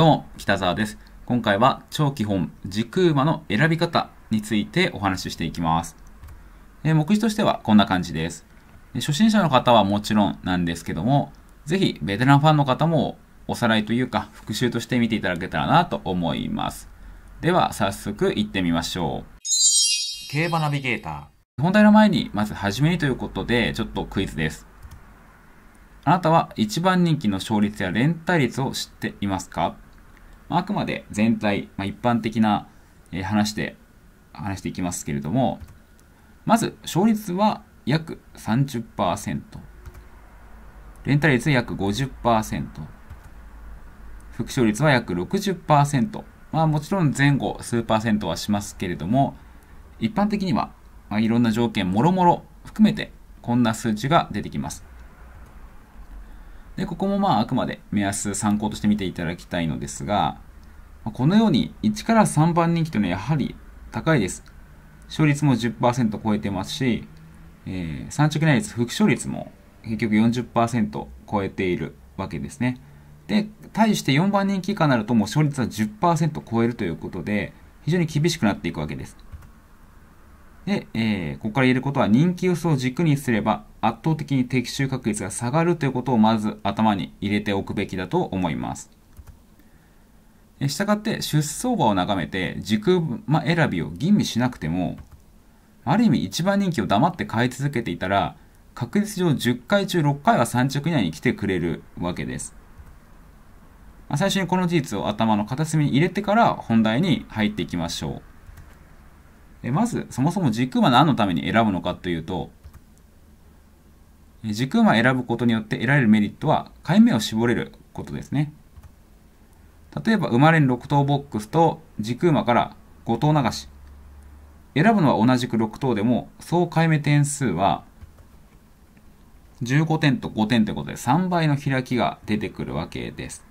どうも、北沢です。今回は超基本、時空馬の選び方についてお話ししていきます。え目次としてはこんな感じです。初心者の方はもちろんなんですけども、ぜひベテランファンの方もおさらいというか復習として見ていただけたらなと思います。では早速行ってみましょう。競馬ナビゲーター。本題の前にまず初めにということでちょっとクイズです。あなたは1番人気の勝率や連帯率を知っていますかまあくまで全体、まあ、一般的な話で話していきますけれども、まず、勝率は約30%。レンタル率は約50%。副勝率は約60%。まあもちろん前後数パーセントはしますけれども、一般的には、まあ、いろんな条件もろもろ含めてこんな数値が出てきます。で、ここもまああくまで目安参考として見ていただきたいのですが、このように1から3番人気というのはやはり高いです。勝率も10%超えてますし、えー、産直内率、副勝率も結局40%超えているわけですね。で、対して4番人気以下になるともう勝率は10%超えるということで、非常に厳しくなっていくわけです。で、えー、ここから言えることは人気想を軸にすれば圧倒的に的中確率が下がるということをまず頭に入れておくべきだと思います。したがって出走馬を眺めて軸馬選びを吟味しなくてもある意味一番人気を黙って買い続けていたら確率上10回中6回は3着以内に来てくれるわけです。最初にこの事実を頭の片隅に入れてから本題に入っていきましょう。えまず、そもそも軸馬何のために選ぶのかというと、軸馬選ぶことによって得られるメリットは、解明を絞れることですね。例えば、生まれん6等ボックスと軸馬から5等流し。選ぶのは同じく6等でも、総解明点数は15点と5点ということで3倍の開きが出てくるわけです。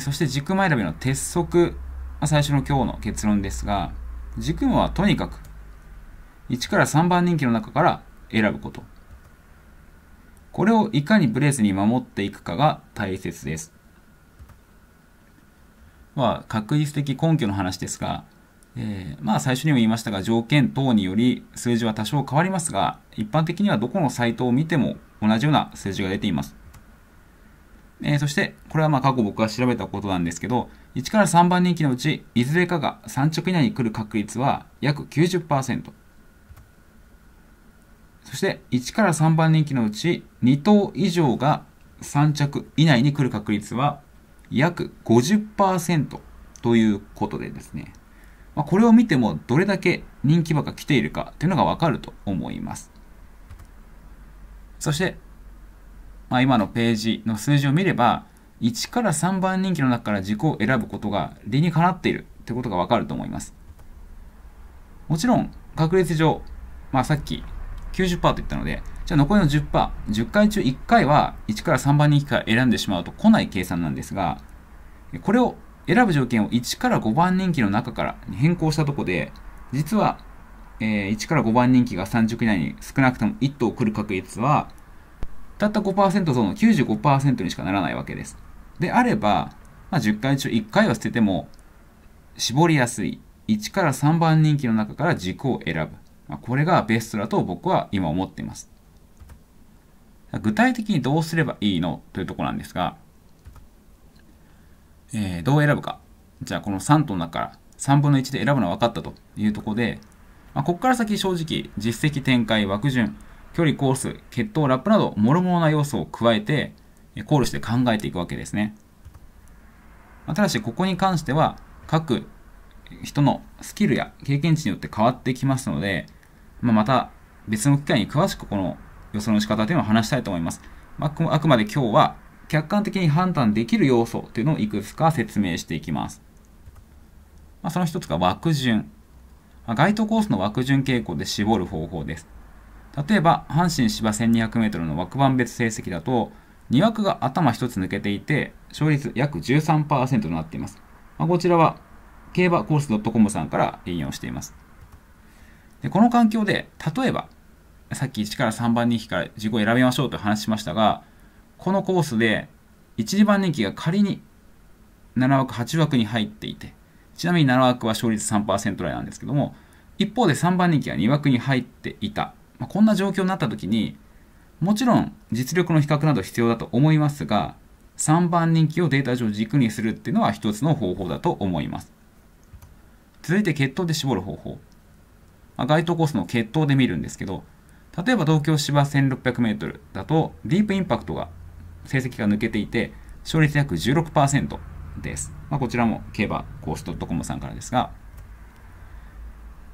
そして軸前選びの鉄則、最初の今日の結論ですが、軸はとにかく1から3番人気の中から選ぶこと。これをいかにブレずに守っていくかが大切です。まあ、確率的根拠の話ですが、えー、まあ最初にも言いましたが条件等により数字は多少変わりますが一般的にはどこのサイトを見ても同じような数字が出ていますえー、そして、これはまあ過去僕が調べたことなんですけど、1から3番人気のうち、いずれかが3着以内に来る確率は約90%。そして、1から3番人気のうち、2頭以上が3着以内に来る確率は約50%ということでですね、まあ、これを見てもどれだけ人気馬が来ているかというのがわかると思います。そして、まあ、今のページの数字を見れば、1から3番人気の中から軸を選ぶことが理にかなっているということがわかると思います。もちろん、確率上、まあ、さっき90%と言ったので、じゃあ残りの10%、10回中1回は1から3番人気から選んでしまうと来ない計算なんですが、これを選ぶ条件を1から5番人気の中から変更したとこで、実は、えー、1から5番人気が30以内に少なくとも1頭来る確率はたった5%増の95%にしかならないわけです。であれば、まあ、10回中1回は捨てても絞りやすい1から3番人気の中から軸を選ぶ。まあ、これがベストだと僕は今思っています。具体的にどうすればいいのというところなんですが、えー、どう選ぶか。じゃあこの3との中から3分の1で選ぶのは分かったというところで、まあ、ここから先正直実績展開枠順距離、コース、血糖、ラップなど、諸々な要素を加えて、考慮して考えていくわけですね。ただし、ここに関しては、各人のスキルや経験値によって変わってきますので、まあ、また別の機会に詳しくこの予想の仕方というのを話したいと思います。あくあくまで今日は客観的に判断できる要素というのをいくつか説明していきます。まあ、その一つが枠順。該当コースの枠順傾向で絞る方法です。例えば、阪神芝 1200m の枠番別成績だと、2枠が頭1つ抜けていて、勝率約13%となっています。まあ、こちらは、競馬コース .com さんから引用しています。でこの環境で、例えば、さっき1から3番人気から自己を選びましょうと話しましたが、このコースで、1、2番人気が仮に7枠、8枠に入っていて、ちなみに7枠は勝率3%台なんですけども、一方で3番人気が2枠に入っていたまあ、こんな状況になった時にもちろん実力の比較など必要だと思いますが3番人気をデータ上軸にするっていうのは一つの方法だと思います続いて血統で絞る方法、まあ、該当コースの血統で見るんですけど例えば東京芝 1600m だとディープインパクトが成績が抜けていて勝率約16%です、まあ、こちらも競馬コース .com さんからですが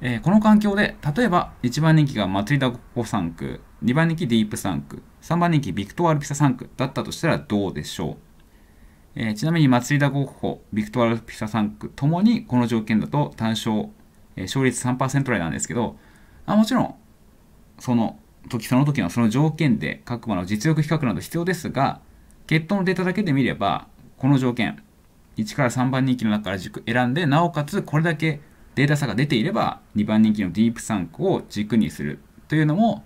えー、この環境で、例えば1番人気がマトリダ・ゴホ3区2番人気ディープ3区3番人気ビクトア・ル・ピサ3区だったとしたらどうでしょうえー、ちなみに松井田ゴッホ、ビクトア・ル・ピサ3区ともにこの条件だと単勝、えー、勝率3%台なんですけど、あもちろん、その時その時のその条件で各馬の実力比較など必要ですが、血統のデータだけで見れば、この条件、1から3番人気の中から軸選んで、なおかつこれだけデータ差が出ていれば2番人気のディープ3個を軸にするというのも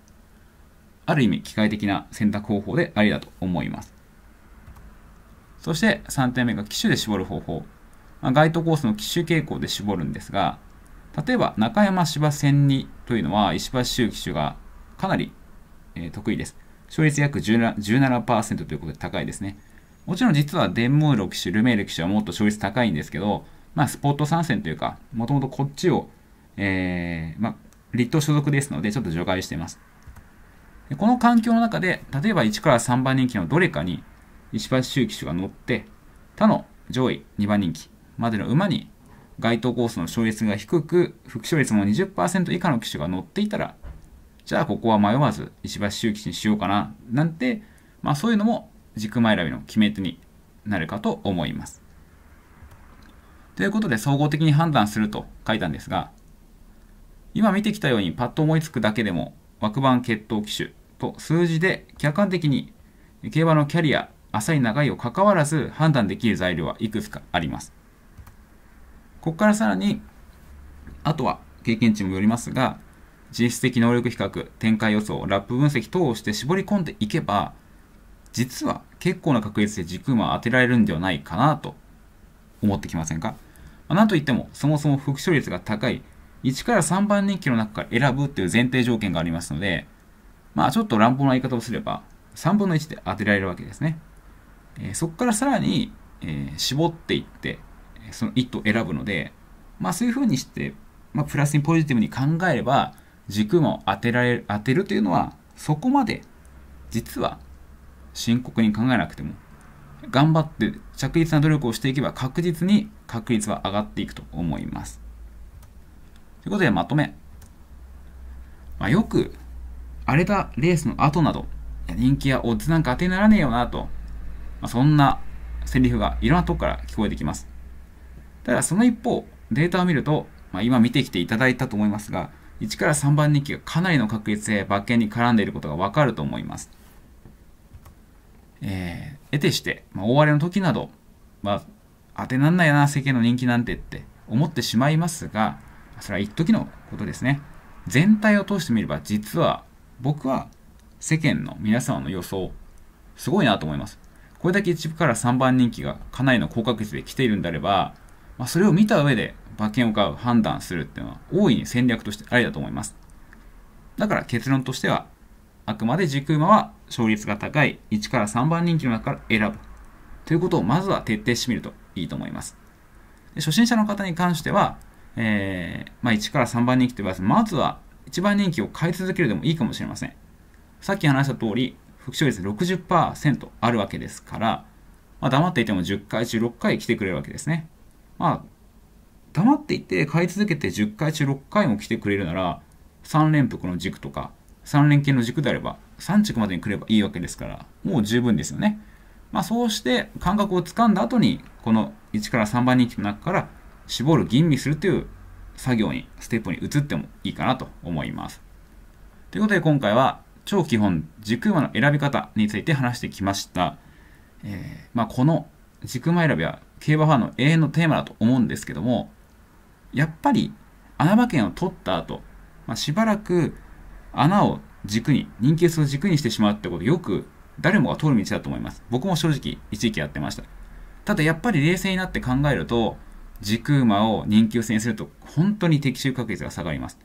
ある意味機械的な選択方法でありだと思いますそして3点目が機種で絞る方法、まあ、該当コースの機種傾向で絞るんですが例えば中山芝線2というのは石橋周機種がかなり得意です勝率約 17%, 17ということで高いですねもちろん実はデンムール機種ルメール機種はもっと勝率高いんですけどまあ、スポット参戦というか、もともとこっちを、えー、まあ、立党所属ですので、ちょっと除外してます。この環境の中で、例えば1から3番人気のどれかに、石橋周騎手が乗って、他の上位2番人気までの馬に、該当コースの勝率が低く、副勝率も20%以下の騎手が乗っていたら、じゃあここは迷わず石橋周期にしようかな、なんて、まあそういうのも軸前選びの決め手になるかと思います。ということで総合的に判断すると書いたんですが、今見てきたようにパッと思いつくだけでも枠番血統機種と数字で客観的に競馬のキャリア、浅い長いを関わらず判断できる材料はいくつかあります。ここからさらに、あとは経験値もよりますが、実質的能力比較、展開予想、ラップ分析等をして絞り込んでいけば、実は結構な確率で軸馬を当てられるんではないかなと思ってきませんかまあ、なんといっても、そもそも副処理率が高い、1から3番人気の中から選ぶっていう前提条件がありますので、まあちょっと乱暴な言い方をすれば、3分の1で当てられるわけですね。えー、そこからさらに、えー、絞っていって、その1頭選ぶので、まあそういうふうにして、まあ、プラスにポジティブに考えれば、軸も当てられる、当てるというのは、そこまで、実は深刻に考えなくても頑張って着実な努力をしていけば確実に確率は上がっていくと思います。ということでまとめ。まあ、よく荒れたレースの後など、人気やオッズなんか当てにならねえよなと、まあ、そんなセリフがいろんなとこから聞こえてきます。ただその一方、データを見ると、まあ、今見てきていただいたと思いますが、1から3番人気がかなりの確率で馬券に絡んでいることがわかると思います。えー、得てして、まあ、大荒れの時など、まあ、当てなんないな、世間の人気なんてって思ってしまいますが、それは一時のことですね。全体を通してみれば、実は僕は世間の皆様の予想、すごいなと思います。これだけ一部から3番人気がかなりの高確率で来ているんであれば、まあ、それを見た上で馬券を買う、判断するっていうのは大いに戦略としてありだと思います。だから結論としては、あくまで軸馬は勝率が高い1から3番人気の中から選ぶということをまずは徹底してみるといいと思います。初心者の方に関しては、えー、まあ、1から3番人気と言うず、まずは1番人気を買い続けるでもいいかもしれません。さっき話した通り、復勝率60%あるわけですから、まあ、黙っていても10回中6回来てくれるわけですね。まあ、黙っていて買い続けて10回中6回も来てくれるなら、3連複の軸とか、3連携の軸であれば、3着までに来ればいいわけですから、もう十分ですよね。まあ、そうして感覚をつかんだ後に、この1から3番人気の中から絞る、吟味するという作業に、ステップに移ってもいいかなと思います。ということで今回は、超基本、軸馬の選び方について話してきました。えー、まあ、この軸馬選びは競馬ファンの永遠のテーマだと思うんですけども、やっぱり穴馬券を取った後、まあ、しばらく穴を軸に、人気ーを軸にしてしまうってことよく誰もが通る道だと思います。僕も正直一時期やってました。ただやっぱり冷静になって考えると、軸馬を人気薄にすると本当に的中確率が下がります。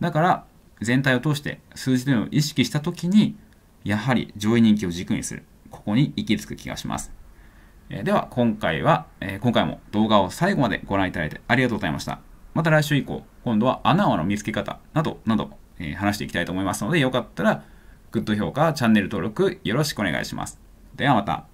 だから全体を通して数字というのを意識したときに、やはり上位人気を軸にする。ここに行き着く気がします。えでは今回は、え今回も動画を最後までご覧いただいてありがとうございました。また来週以降、今度は穴の見つけ方などなどえ話していきたいと思いますので、よかったら、グッド評価、チャンネル登録よろしくお願いします。ではまた。